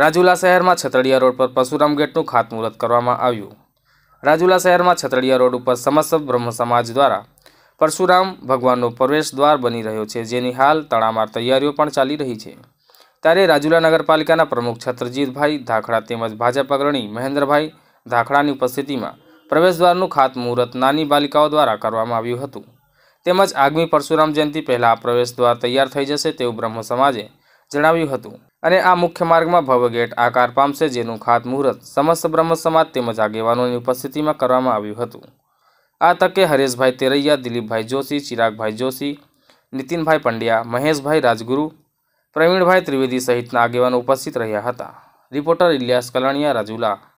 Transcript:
રાજુલા શહેરમાં છતડિયા રોડ પર પરશુરામ ગેટનું ખાતમુહૂર્ત કરવામાં આવ્યું રાજુલા શહેરમાં છતડિયા રોડ ઉપર સમસ્ત બ્રહ્મ સમાજ દ્વારા પરશુરામ ભગવાનનો પ્રવેશ દ્વાર બની રહ્યો છે જેની હાલ તડામાર તૈયારીઓ પણ ચાલી રહી છે ત્યારે રાજુલા નગરપાલિકાના પ્રમુખ છત્રજીતભાઈ ધાખડા તેમજ ભાજપ અગ્રણી મહેન્દ્રભાઈ ધાખડાની ઉપસ્થિતિમાં પ્રવેશદ્વારનું ખાતમુહૂર્ત નાની બાલિકાઓ દ્વારા કરવામાં આવ્યું હતું તેમજ આગામી પરશુરામ જયંતિ પહેલાં આ પ્રવેશદ્વાર તૈયાર થઈ જશે તેવું બ્રહ્મ સમાજે જણાવ્યું હતું અને આ મુખ્ય માર્ગમાં ભવગેટ આકાર પામશે જેનું ખાતમુહૂર્ત સમસ્ત બ્રહ્મ સમાજ તેમજ આગેવાનોની ઉપસ્થિતિમાં કરવામાં આવ્યું હતું આ તકે હરેશભાઈ તેરૈયા દિલીપભાઈ જોશી ચિરાગભાઈ જોશી નીતિનભાઈ પંડ્યા મહેશભાઈ રાજગુરુ પ્રવીણભાઈ ત્રિવેદી સહિતના આગેવાનો ઉપસ્થિત રહ્યા હતા રિપોર્ટર ઇલિયાસ કલણિયા રાજુલા